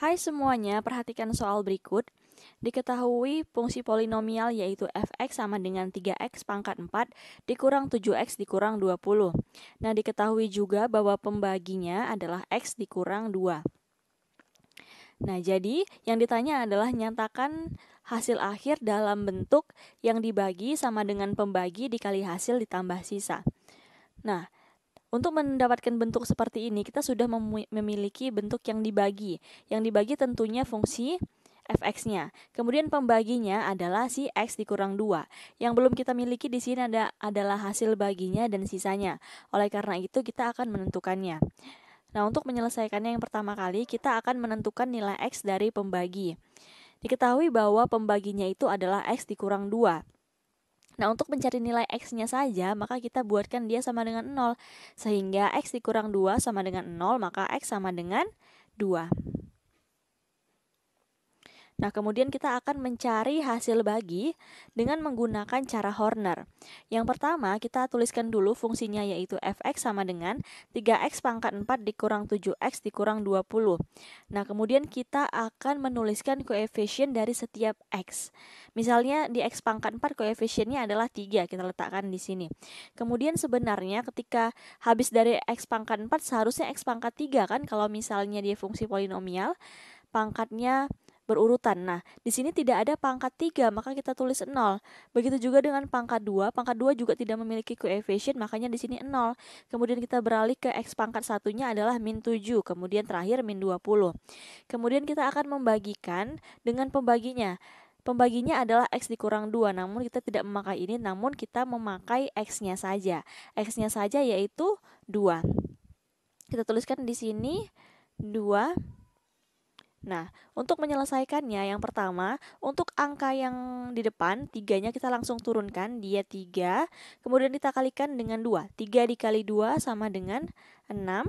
Hai semuanya, perhatikan soal berikut. Diketahui fungsi polinomial yaitu fx sama dengan 3x pangkat 4 dikurang 7x dikurang 20. Nah, diketahui juga bahwa pembaginya adalah x dikurang 2. Nah, jadi yang ditanya adalah nyatakan hasil akhir dalam bentuk yang dibagi sama dengan pembagi dikali hasil ditambah sisa. Nah, untuk mendapatkan bentuk seperti ini, kita sudah memiliki bentuk yang dibagi. Yang dibagi tentunya fungsi fx-nya. Kemudian pembaginya adalah si x dikurang 2. Yang belum kita miliki di sini ada adalah hasil baginya dan sisanya. Oleh karena itu kita akan menentukannya. Nah, untuk menyelesaikannya yang pertama kali kita akan menentukan nilai x dari pembagi. Diketahui bahwa pembaginya itu adalah x dikurang 2. Nah, untuk mencari nilai X-nya saja, maka kita buatkan dia sama dengan 0. Sehingga X dikurang 2 sama dengan 0, maka X sama dengan 2. Nah, kemudian kita akan mencari hasil bagi dengan menggunakan cara Horner. Yang pertama, kita tuliskan dulu fungsinya yaitu fx sama dengan 3x pangkat 4 dikurang 7x dikurang 20. Nah, kemudian kita akan menuliskan koefisien dari setiap x. Misalnya di x pangkat 4 koefisiennya adalah 3, kita letakkan di sini. Kemudian sebenarnya ketika habis dari x pangkat 4 seharusnya x pangkat 3 kan kalau misalnya dia fungsi polinomial pangkatnya berurutan. Nah, di sini tidak ada pangkat 3, maka kita tulis 0. Begitu juga dengan pangkat 2. Pangkat 2 juga tidak memiliki koefisien, makanya di sini 0. Kemudian kita beralih ke X pangkat satunya adalah min 7, kemudian terakhir min 20. Kemudian kita akan membagikan dengan pembaginya. Pembaginya adalah X dikurang 2, namun kita tidak memakai ini, namun kita memakai X-nya saja. X-nya saja yaitu 2. Kita tuliskan di sini 2 Nah, untuk menyelesaikannya, yang pertama, untuk angka yang di depan, tiganya kita langsung turunkan, dia tiga kemudian kita kalikan dengan dua tiga dikali dua sama dengan enam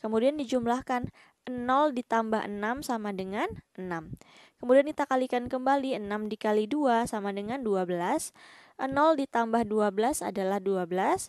kemudian dijumlahkan nol ditambah enam sama dengan enam Kemudian kita kalikan kembali enam dikali dua sama dengan dua belas nol ditambah dua belas adalah dua belas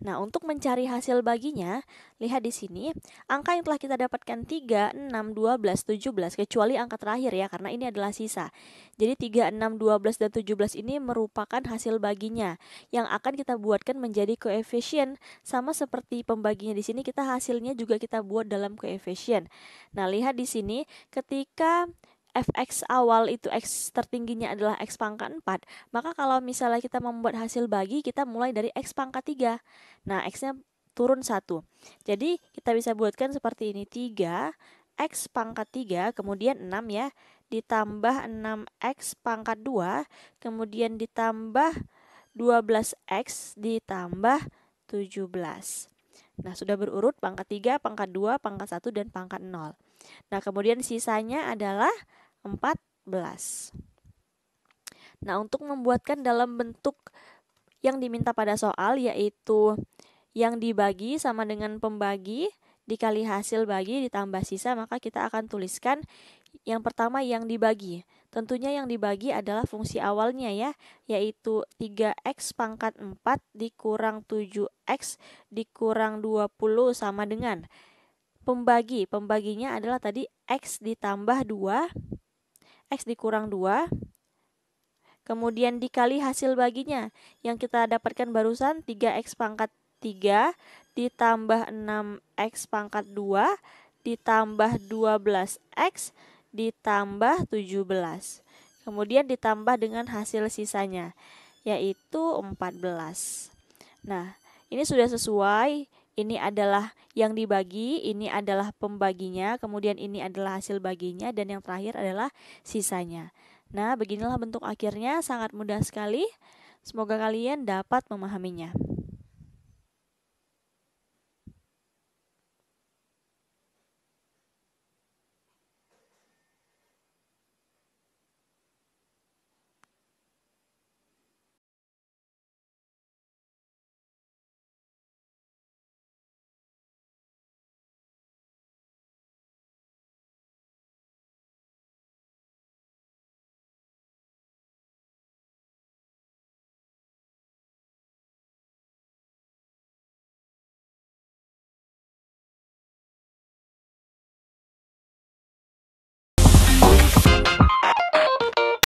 Nah, untuk mencari hasil baginya, lihat di sini, angka yang telah kita dapatkan 3, 6, 12, 17, kecuali angka terakhir ya, karena ini adalah sisa. Jadi 3, 6, 12, dan 17 ini merupakan hasil baginya, yang akan kita buatkan menjadi koefisien. Sama seperti pembaginya di sini, kita hasilnya juga kita buat dalam koefisien. Nah, lihat di sini, ketika fx awal itu x tertingginya adalah x pangkat 4, maka kalau misalnya kita membuat hasil bagi, kita mulai dari x pangkat 3. Nah, x-nya turun 1. Jadi, kita bisa buatkan seperti ini, 3 x pangkat 3, kemudian 6 ya, ditambah 6x pangkat 2, kemudian ditambah 12x ditambah 17. Nah, sudah berurut pangkat 3, pangkat 2, pangkat 1, dan pangkat 0. Nah, kemudian sisanya adalah 14. Nah, untuk membuatkan dalam bentuk yang diminta pada soal yaitu yang dibagi sama dengan pembagi dikali hasil bagi ditambah sisa maka kita akan tuliskan yang pertama yang dibagi. Tentunya yang dibagi adalah fungsi awalnya ya, yaitu 3x pangkat 4 dikurang 7x dikurang 20 sama dengan pembagi. Pembaginya adalah tadi X ditambah 2, X dikurang 2, kemudian dikali hasil baginya yang kita dapatkan barusan 3X pangkat 3 ditambah 6X pangkat 2 ditambah 12X ditambah 17. Kemudian ditambah dengan hasil sisanya yaitu 14. Nah, ini sudah sesuai ini adalah yang dibagi, ini adalah pembaginya, kemudian ini adalah hasil baginya, dan yang terakhir adalah sisanya. Nah, beginilah bentuk akhirnya, sangat mudah sekali. Semoga kalian dapat memahaminya.